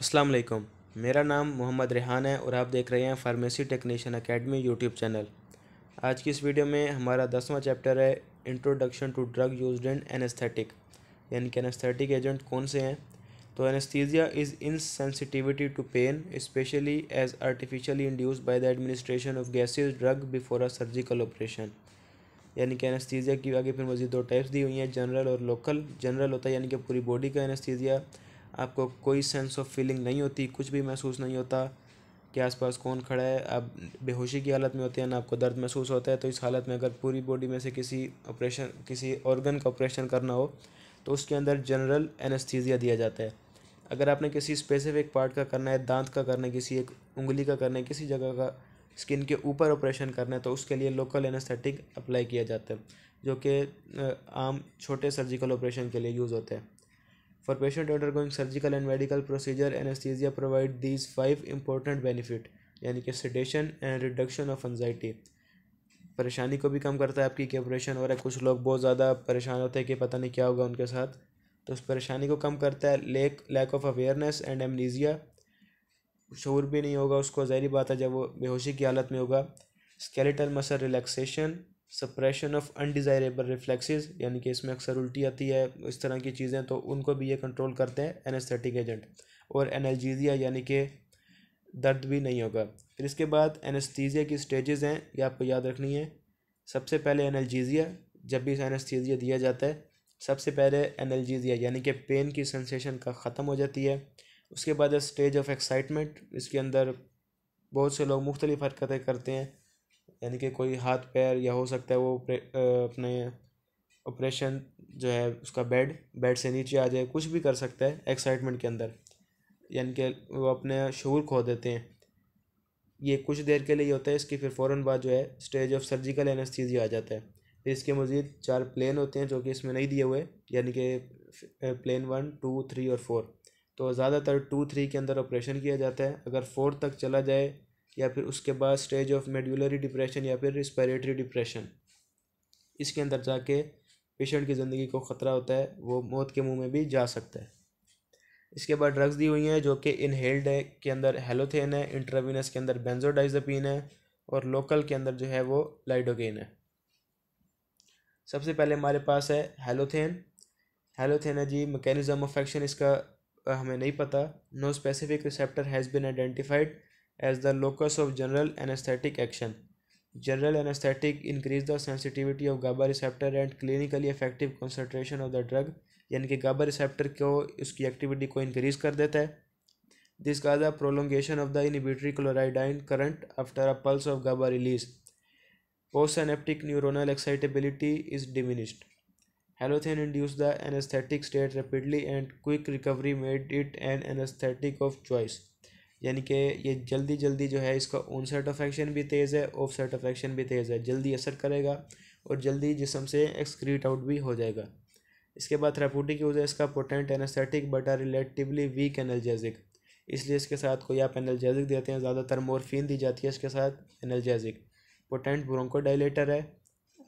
अस्सलाम वालेकुम मेरा नाम मोहम्मद रेहान है और आप देख रहे हैं pharmacy technician academy YouTube channel आज की इस वीडियो में हमारा दसवां चैप्टर है introduction to drug use in anaesthetic यानी कि एनेस्थेटिक एजेंट कौन से हैं तो anaesthesia is insensitivity to pain specially as artificially induced by the administration of gases drug before a surgical operation यानी कि एनेस्थीजिया की आगे फिर मज़ीद दो टाइप्स दी हुई हैं जनरल और लोकल जनरल होता है यानी कि पूरी बॉडी का एनेस्थीजिया आपको कोई सेंस ऑफ फीलिंग नहीं होती कुछ भी महसूस नहीं होता कि आसपास कौन खड़ा है आप बेहोशी की हालत में होते हैं ना आपको दर्द महसूस होता है तो इस हालत में अगर पूरी बॉडी में से किसी ऑपरेशन किसी ऑर्गन का ऑपरेशन करना हो तो उसके अंदर जनरल एनेस्थीजिया दिया जाता है अगर आपने किसी स्पेसिफिक पार्ट का करना है दांत का करना है किसी एक उंगली का करना है किसी जगह का स्किन के ऊपर ऑपरेशन करना है तो उसके लिए लोकल एनेस्थेटिक अप्लाई किया जाता है जो कि आम छोटे सर्जिकल ऑपरेशन के लिए यूज़ होते हैं patient patient going surgical and medical procedure anesthesia provide these five important benefit यानी कि sedation and reduction of anxiety परेशानी को भी कम करता है आपकी कि ऑपरेशन हो रहा है कुछ लोग बहुत ज़्यादा परेशान होते हैं कि पता नहीं क्या होगा उनके साथ तो उस परेशानी को कम करता है lack lack of awareness and amnesia शूर भी नहीं होगा उसको जहरी बात है जब वो बेहोशी की हालत में होगा skeletal muscle relaxation suppression of undesirable reflexes यानी कि इसमें अक्सर उल्टी आती है इस तरह की चीज़ें तो उनको भी ये कंट्रोल करते हैं एनेस्थेटिक एजेंट और एनर्जीजिया यानी कि दर्द भी नहीं होगा फिर इसके बाद एनेस्थीजिया की स्टेजेस हैं ये आपको याद रखनी है सबसे पहले एनर्जीजिया जब भी एनेस्थीजिया दिया जाता है सबसे पहले एनर्जीजिया यानी कि पेन की सेंसेशन का ख़त्म हो जाती है उसके बाद स्टेज ऑफ एक्साइटमेंट इसके अंदर बहुत से लोग मुख्तलिफ हरकतें करते हैं यानी कि कोई हाथ पैर या हो सकता है वो अपने ऑपरेशन जो है उसका बेड बेड से नीचे आ जाए कुछ भी कर सकता है एक्साइटमेंट के अंदर यानी कि वो अपने शूर खो देते हैं ये कुछ देर के लिए होता है इसकी फिर फ़ौर बाद जो है स्टेज ऑफ सर्जिकल एनेस्थीजिया आ जाता है फिर इसके मज़ीद चार प्लेन होते हैं जो कि इसमें नहीं दिए हुए यानी कि प्लेन वन टू थ्री और फोर तो ज़्यादातर टू थ्री के अंदर ऑपरेशन किया जाता है अगर फोर तक चला जाए या फिर उसके बाद स्टेज ऑफ मेडुलरी डिप्रेशन या फिर रिस्पायरेटरी डिप्रेशन इसके अंदर जाके पेशेंट की ज़िंदगी को ख़तरा होता है वो मौत के मुंह में भी जा सकता है इसके बाद ड्रग्स दी हुई हैं जो कि इनहेल्ड है के अंदर हेलोथेन है इंट्रावीनस के अंदर बेंजोडाइजपिन है और लोकल के अंदर जो है वो लाइडोगेन है सबसे पहले हमारे पास है हेलोथेन हेलोथेन है जी मैकेनिज्म ऑफ एक्शन इसका हमें नहीं पता no specific receptor has been identified as the locus of general anesthetic action. General anesthetic increase the sensitivity of GABA receptor and clinically effective concentration of the drug यानी कि गाबा receptor को उसकी activity को increase कर देता है This causes the prolongation of the inhibitory chloride ion current after a pulse of GABA release postsynaptic neuronal excitability is diminished. Halothane induced the anesthetic state rapidly and quick recovery made it an anesthetic of choice. यानी कि ये जल्दी जल्दी जो है इसका on set of action भी तेज़ है ऑफ सेट ऑफ एक्शन भी तेज़ है जल्दी असर करेगा और जल्दी जिसम से एक्सक्रीट आउट भी हो जाएगा इसके बाद थेरापूटिक यूज़ है इसका potent anaesthetic but are relatively weak analgesic इसलिए इसके साथ कोई आप एनर्जेजिक देते हैं ज़्यादातर मोरफिन दी जाती है इसके साथ एनर्जेजिक पोटेंट ब्रोंको डायलेटर है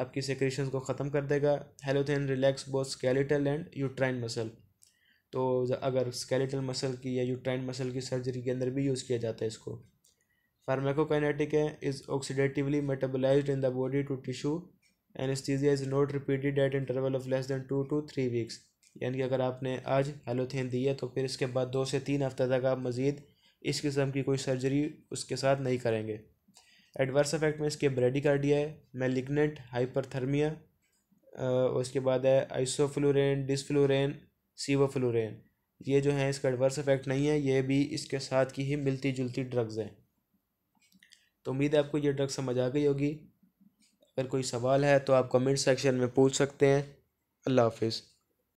आपकी सेक्रेशन को ख़त्म कर देगा halothane relax both skeletal and uterine muscle तो अगर स्केलेटल मसल की या यूट्राइन मसल की सर्जरी के अंदर भी यूज़ किया जाता है इसको फार्माकोकाइनेटिक है is oxidatively metabolize in the body to tissue anaesthesia is not repeated at interval of less than two two three weeks यानी कि अगर आपने आज हेलोथेन दी है तो फिर इसके बाद दो से तीन हफ्ते तक आप मज़ीद इस किस्म की कोई सर्जरी उसके साथ नहीं करेंगे एडवर्स इफेक्ट में इसके ब्रेडिकार्डिया है मेलिग्नेंट हाइपरथर्मिया उसके बाद है आइसोफ्लोरेन डिसफ्लोरेन सीवाफ्लोरेन ये जो है इसका एडवर्स इफेक्ट नहीं है ये भी इसके साथ की ही मिलती जुलती ड्रग्स हैं तो उम्मीद है आपको ये ड्रग समझ आ गई होगी अगर कोई सवाल है तो आप कमेंट सेक्शन में पूछ सकते हैं अल्लाह हाफिज़